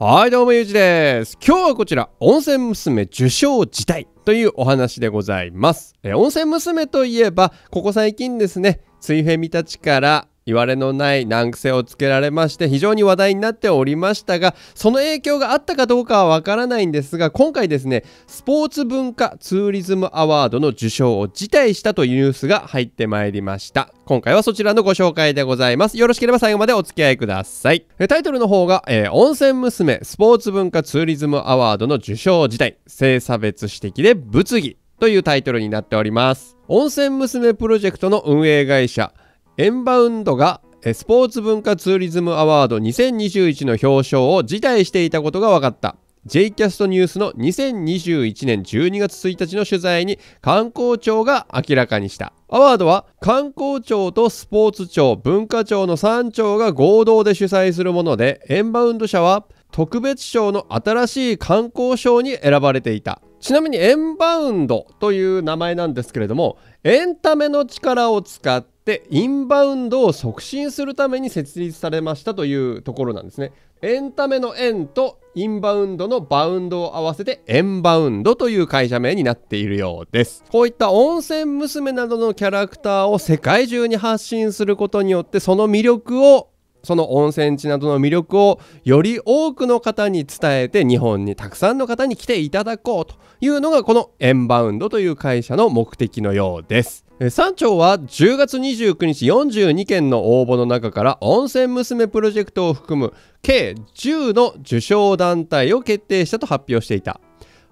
はい、どうもゆうじです。今日はこちら、温泉娘受賞辞退というお話でございます。え温泉娘といえば、ここ最近ですね、ついフェミたちから言われのない難癖をつけられまして非常に話題になっておりましたがその影響があったかどうかはわからないんですが今回ですねスポーツ文化ツーリズムアワードの受賞を辞退したというニュースが入ってまいりました今回はそちらのご紹介でございますよろしければ最後までお付き合いくださいタイトルの方が、えー、温泉娘スポーツ文化ツーリズムアワードの受賞辞退性差別指摘で物議というタイトルになっております温泉娘プロジェクトの運営会社エンバウンドがスポーツ文化ツーリズムアワード2021の表彰を辞退していたことが分かった J キャストニュースの2021年12月1日の取材に観光庁が明らかにしたアワードは観光庁とスポーツ庁文化庁の3庁が合同で主催するものでエンバウンド社は特別賞の新しい観光賞に選ばれていたちなみにエンバウンドという名前なんですけれどもエンタメの力を使ってインバウンドを促進するために設立されましたというところなんですねエンタメの円とインバウンドのバウンドを合わせてエンバウンドという会社名になっているようですこういった温泉娘などのキャラクターを世界中に発信することによってその魅力をその温泉地などの魅力をより多くの方に伝えて日本にたくさんの方に来ていただこうというのがこのエンバウンドという会社の目的のようです山頂は10月29日42件の応募の中から温泉娘プロジェクトを含む計10の受賞団体を決定したと発表していた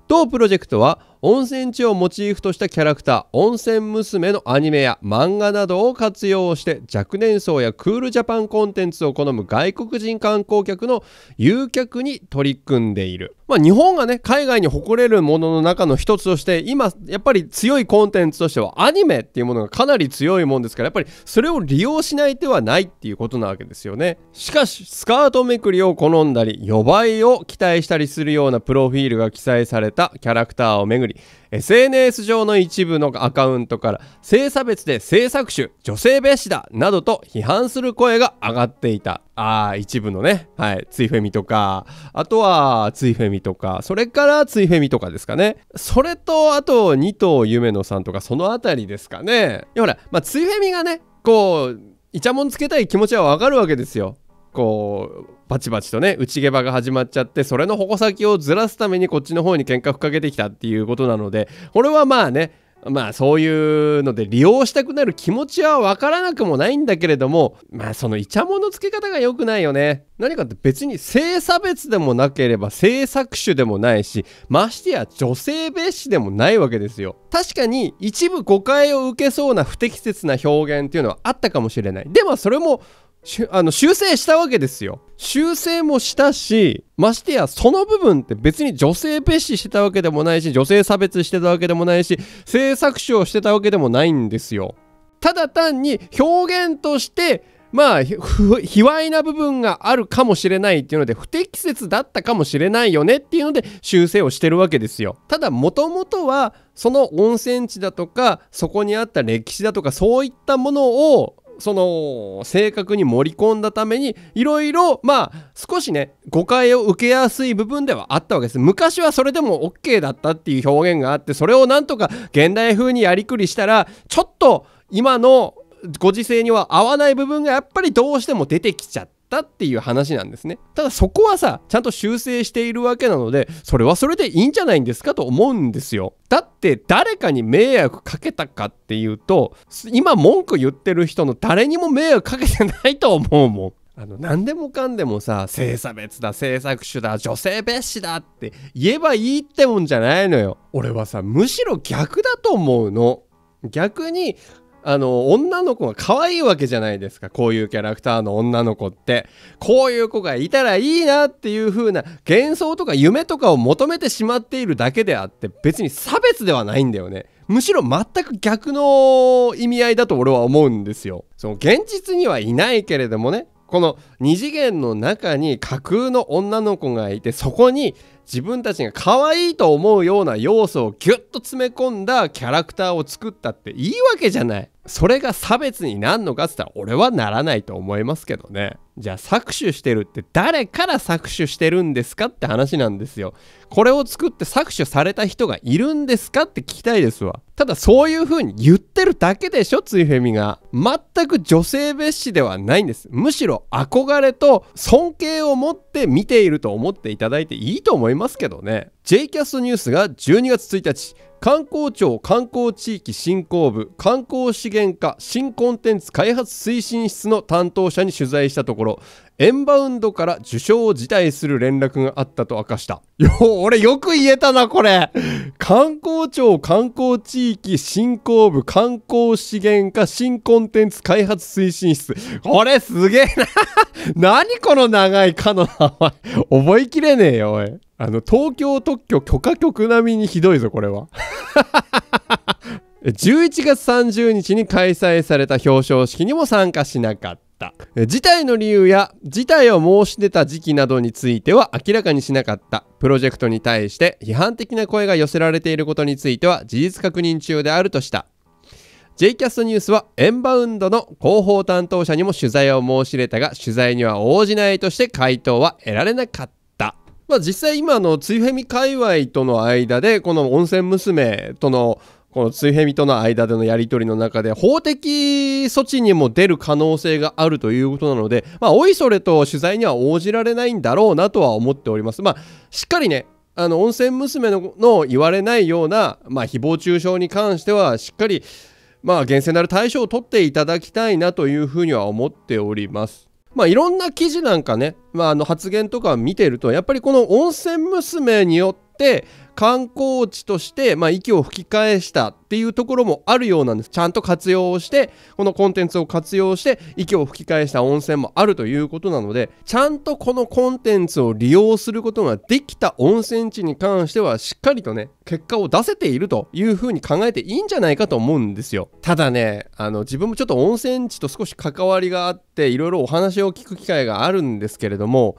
同プロジェクトは温泉地をモチーフとしたキャラクター温泉娘のアニメや漫画などを活用して若年層やクールジャパンコンテンツを好む外国人観光客の誘客に取り組んでいる、まあ、日本がね海外に誇れるものの中の一つとして今やっぱり強いコンテンツとしてはアニメっていうものがかなり強いもんですからやっぱりそれを利用しない手はないっていうことなわけですよねしかしスカートめくりを好んだり予売を期待したりするようなプロフィールが記載されたキャラクターをめぐりり SNS 上の一部のアカウントから性差別で性搾取女性蔑視だなどと批判する声が上がっていたあ一部のね、はい、ついフェミとかあとはついフェミとかそれからついフェミとかですかねそれとあと2頭夢野さんとかその辺りですかねほら、まあ、ツフェミがねこうイチャモンつけたい気持ちはわかるわけですよこうバチバチとね内毛場が始まっちゃってそれの矛先をずらすためにこっちの方に喧嘩吹っかけてきたっていうことなのでこれはまあねまあそういうので利用したくなる気持ちはわからなくもないんだけれどもまあそのイチャモンの付け方が良くないよね何かって別に性差別でもなければ性搾取でもないしましてや女性蔑視でもないわけですよ確かに一部誤解を受けそうな不適切な表現っていうのはあったかもしれないでもそれもあの修正したわけですよ修正もしたしましてやその部分って別に女性蔑視してたわけでもないし女性差別してたわけでもないし性搾取をしてたわけでもないんですよただ単に表現としてまあ卑猥な部分があるかもしれないっていうので不適切だったかもしれないよねっていうので修正をしてるわけですよただもともとはその温泉地だとかそこにあった歴史だとかそういったものをその正確に盛り込んだためにいろいろまあ少しね誤解を受けやすい部分ではあったわけです昔はそれでも OK だったっていう表現があってそれをなんとか現代風にやりくりしたらちょっと今のご時世には合わない部分がやっぱりどうしても出てきちゃって。ったっていう話なんですねただそこはさちゃんと修正しているわけなのでそれはそれでいいんじゃないんですかと思うんですよだって誰かに迷惑かけたかっていうと今文句言ってる人の誰にも迷惑かけてないと思うもんあの何でもかんでもさ性差別だ性搾取だ女性蔑視だって言えばいいってもんじゃないのよ俺はさむしろ逆だと思うの逆にあの女の子が可愛いわけじゃないですかこういうキャラクターの女の子ってこういう子がいたらいいなっていう風な幻想とか夢とかを求めてしまっているだけであって別に差別ではないんだよねむしろ全く逆の意味合いだと俺は思うんですよその現実にはいないけれどもねこの2次元の中に架空の女の子がいてそこに自分たちが可愛いと思うような要素をギュッと詰め込んだキャラクターを作ったっていいわけじゃないそれが差別になんのかっつったら俺はならないと思いますけどねじゃあ搾取してるって誰から搾取してるんですかって話なんですよこれを作って搾取された人がいるんですかって聞きたいですわただそういう風に言ってるだけでしょついフェミが全く女性蔑視ではないんですむしろ憧れと尊敬を持って見ていると思っていただいていいと思いますけどね J キャストニュースが12月1日観光庁観光地域振興部観光資源課新コンテンツ開発推進室の担当者に取材したところエンバウンドから受賞を辞退する連絡があったと明かした。よ、俺よく言えたな、これ。観光庁観光地域振興部観光資源化新コンテンツ開発推進室。これすげえな。何この長いかの名前。覚えきれねえよ、おい。あの、東京特許許可局並みにひどいぞ、これは。11 月30日に開催された表彰式にも参加しなかった。事態の理由や事態を申し出た時期などについては明らかにしなかったプロジェクトに対して批判的な声が寄せられていることについては事実確認中であるとした j キャストニュースはエンバウンドの広報担当者にも取材を申し入れたが取材には応じないとして回答は得られなかったまあ、実際今のつゆフェミ界隈との間でこの温泉娘とのこの水平人との間でのやり取りの中で法的措置にも出る可能性があるということなので、まあ、おいそれと取材には応じられないんだろうなとは思っております。まあ、しっかりね、あの、温泉娘のの言われないような、まあ、誹謗中傷に関しては、しっかり、まあ、厳正なる対処を取っていただきたいなというふうには思っております。まあ、いろんな記事なんかね、まあ、あの発言とか見てるとやっぱりこの温泉娘によってて観光地として、まあ、息を吹き返したっていうところもあるようなんです。ちゃんと活用をして、このコンテンツを活用して、息を吹き返した温泉もあるということなので、ちゃんとこのコンテンツを利用することができた温泉地に関しては、しっかりとね、結果を出せているというふうに考えていいんじゃないかと思うんですよ。ただね、あの、自分もちょっと温泉地と少し関わりがあって、いろいろお話を聞く機会があるんですけれども、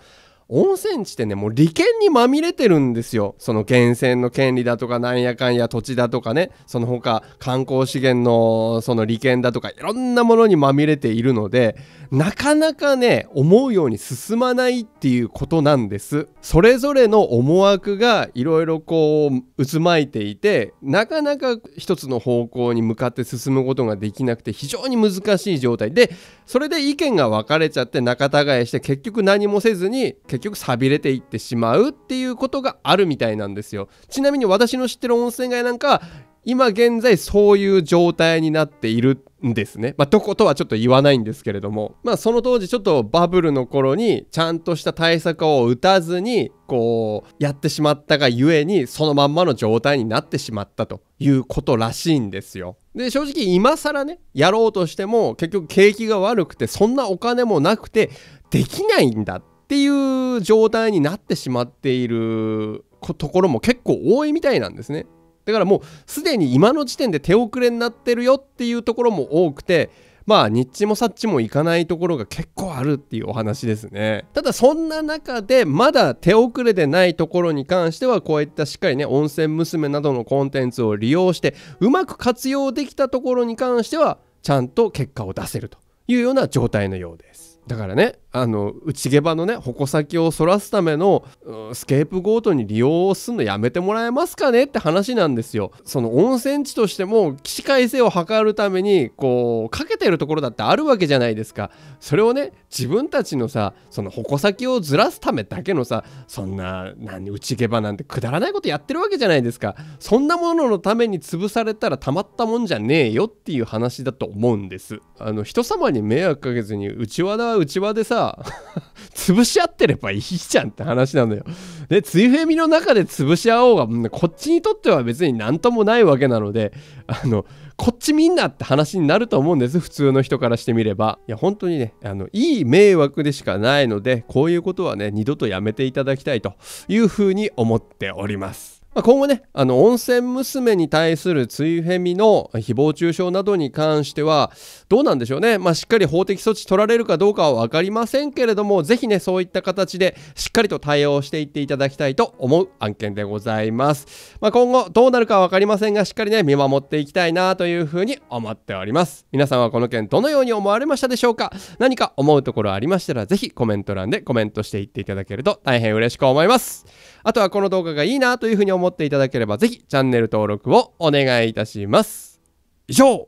温泉地ってねもう利権にまみれてるんですよその源泉の権利だとかなんやかんや土地だとかねその他観光資源のその利権だとかいろんなものにまみれているのでなかなかね思うように進まないっていうことなんですそれぞれの思惑がいろいろこう渦巻いていてなかなか一つの方向に向かって進むことができなくて非常に難しい状態でそれで意見が分かれちゃって仲違いして結局何もせずに結結局寂れていってしまうっていうことがあるみたいなんですよちなみに私の知ってる温泉街なんか今現在そういう状態になっているんですね。まあ、どことはちょっと言わないんですけれども、まあ、その当時ちょっとバブルの頃にちゃんとした対策を打たずにこうやってしまったがゆえにそのまんまの状態になってしまったということらしいんですよ。で正直今更ねやろうとしても結局景気が悪くてそんなお金もなくてできないんだっっていう状態になってしまっているところも結構多いみたいなんですね。だからもうすでに今の時点で手遅れになってるよっていうところも多くてまあ日チもサッチもいかないところが結構あるっていうお話ですねただそんな中でまだ手遅れでないところに関してはこういったしっかりね温泉娘などのコンテンツを利用してうまく活用できたところに関してはちゃんと結果を出せるというような状態のようですだからねあの内毛場のね矛先をそらすためのスケープゴートに利用するのやめてもらえますかねって話なんですよ。その温泉地としても起死回生を図るためにこうかけてるところだってあるわけじゃないですか。それをね自分たちのさその矛先をずらすためだけのさそんな何内毛場なんてくだらないことやってるわけじゃないですか。そんなもののために潰されたらたまったもんじゃねえよっていう話だと思うんです。あの人様に迷惑かけずに内輪だ内輪でさ潰し合ってればいいじゃんって話なのよ。で、つゆフェミの中で潰し合おうが、こっちにとっては別に何ともないわけなので、あの、こっちみんなって話になると思うんです、普通の人からしてみれば。いや、本当にね、あの、いい迷惑でしかないので、こういうことはね、二度とやめていただきたいというふうに思っております。まあ、今後ねあの温泉娘に対する追フェミの誹謗中傷などに関してはどうなんでしょうね、まあ、しっかり法的措置取られるかどうかは分かりませんけれどもぜひねそういった形でしっかりと対応していっていただきたいと思う案件でございます、まあ、今後どうなるかは分かりませんがしっかりね見守っていきたいなというふうに思っております皆さんはこの件どのように思われましたでしょうか何か思うところありましたらぜひコメント欄でコメントしていっていただけると大変嬉しく思いますあとはこの動画がいいなというふうに思思っていただければ、ぜひチャンネル登録をお願いいたします。以上